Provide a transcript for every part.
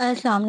अस्सलाम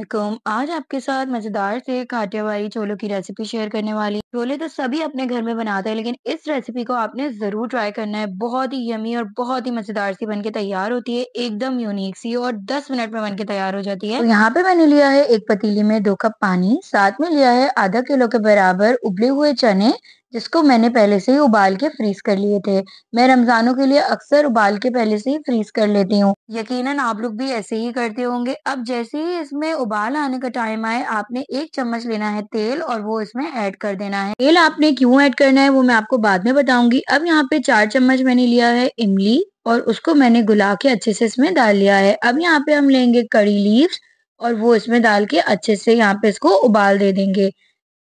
आज आपके साथ मज़ेदार से काठियावाड़ी छोलों की रेसिपी शेयर करने वाली छोले तो सभी अपने घर में बनाते हैं लेकिन इस रेसिपी को आपने ज़रूर ट्राई करना है बहुत ही यमी और बहुत ही मज़ेदार सी बनके तैयार होती है एकदम यूनिक सी और 10 मिनट में बनके तैयार हो जाती है तो यहाँ पे मैंने लिया है एक पतीली में दो कप पानी साथ में लिया है आधा किलो के बराबर उबले हुए चने जिसको मैंने पहले से ही उबाल के फ्रीज कर लिए थे मैं रमजानों के लिए अक्सर उबाल के पहले से ही फ्रीज कर लेती हूँ यकीनन आप लोग भी ऐसे ही करते होंगे अब जैसे ही इसमें उबाल आने का टाइम आए आपने एक चम्मच लेना है तेल और वो इसमें ऐड कर देना है तेल आपने क्यों ऐड करना है वो मैं आपको बाद में बताऊंगी अब यहाँ पे चार चम्मच मैंने लिया है इमली और उसको मैंने गुला के अच्छे से इसमें डाल लिया है अब यहाँ पे हम लेंगे कड़ी लीव्स और वो इसमें डाल के अच्छे से यहाँ पे इसको उबाल दे देंगे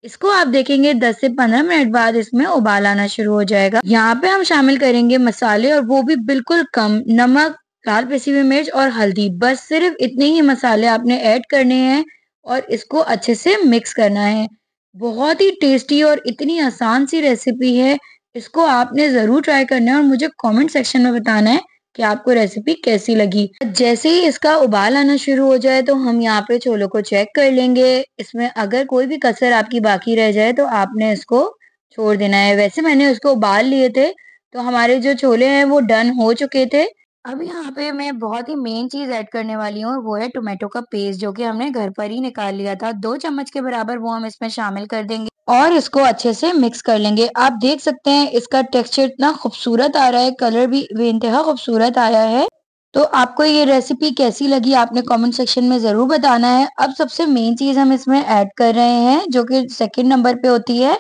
इसको आप देखेंगे 10 से 15 मिनट बाद इसमें उबाल आना शुरू हो जाएगा यहाँ पे हम शामिल करेंगे मसाले और वो भी बिल्कुल कम नमक लाल पिसी हुई मिर्च और हल्दी बस सिर्फ इतने ही मसाले आपने ऐड करने हैं और इसको अच्छे से मिक्स करना है बहुत ही टेस्टी और इतनी आसान सी रेसिपी है इसको आपने ज़रूर ट्राई करना है और मुझे कॉमेंट सेक्शन में बताना है कि आपको रेसिपी कैसी लगी जैसे ही इसका उबाल आना शुरू हो जाए तो हम यहाँ पे छोलों को चेक कर लेंगे इसमें अगर कोई भी कसर आपकी बाकी रह जाए तो आपने इसको छोड़ देना है वैसे मैंने उसको उबाल लिए थे तो हमारे जो छोले हैं वो डन हो चुके थे अब यहाँ पे मैं बहुत ही मेन चीज ऐड करने वाली हूँ वो है टोमेटो का पेस्ट जो कि हमने घर पर ही निकाल लिया था दो चम्मच के बराबर वो हम इसमें शामिल कर देंगे और इसको अच्छे से मिक्स कर लेंगे आप देख सकते हैं इसका टेक्सचर इतना खूबसूरत आ रहा है कलर भी बेनतहा खूबसूरत आया है तो आपको ये रेसिपी कैसी लगी आपने कमेंट सेक्शन में ज़रूर बताना है अब सबसे मेन चीज़ हम इसमें ऐड कर रहे हैं जो कि सेकंड नंबर पे होती है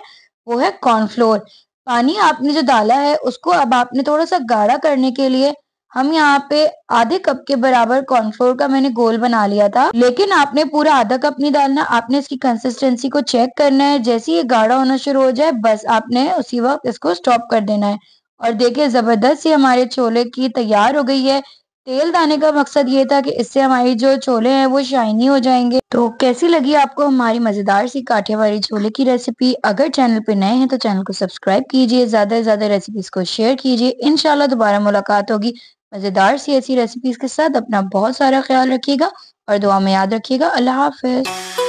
वो है कॉर्नफ्लोर पानी आपने जो डाला है उसको अब आपने थोड़ा सा गाढ़ा करने के लिए हम यहाँ पे आधे कप के बराबर कॉर्नफ्लोर का मैंने गोल बना लिया था लेकिन आपने पूरा आधा कप नहीं डालना आपने इसकी कंसिस्टेंसी को चेक करना है जैसे ये गाढ़ा होना शुरू हो जाए बस आपने उसी वक्त इसको स्टॉप कर देना है और देखिए जबरदस्त ये हमारे छोले की तैयार हो गई है तेल डालने का मकसद ये था कि इससे हमारी जो छोले हैं वो शाइनी हो जाएंगे तो कैसी लगी आपको हमारी मजेदार सी काठियावाड़ी छोले की रेसिपी अगर चैनल पे नए हैं तो चैनल को सब्सक्राइब कीजिए ज्यादा से ज्यादा रेसिपीज को शेयर कीजिए इनशाला दोबारा मुलाकात होगी मज़ेदार सी ऐसी रेसिपीज़ के साथ अपना बहुत सारा ख्याल रखिएगा और दुआ में याद रखिएगा अल्लाह हाफिज़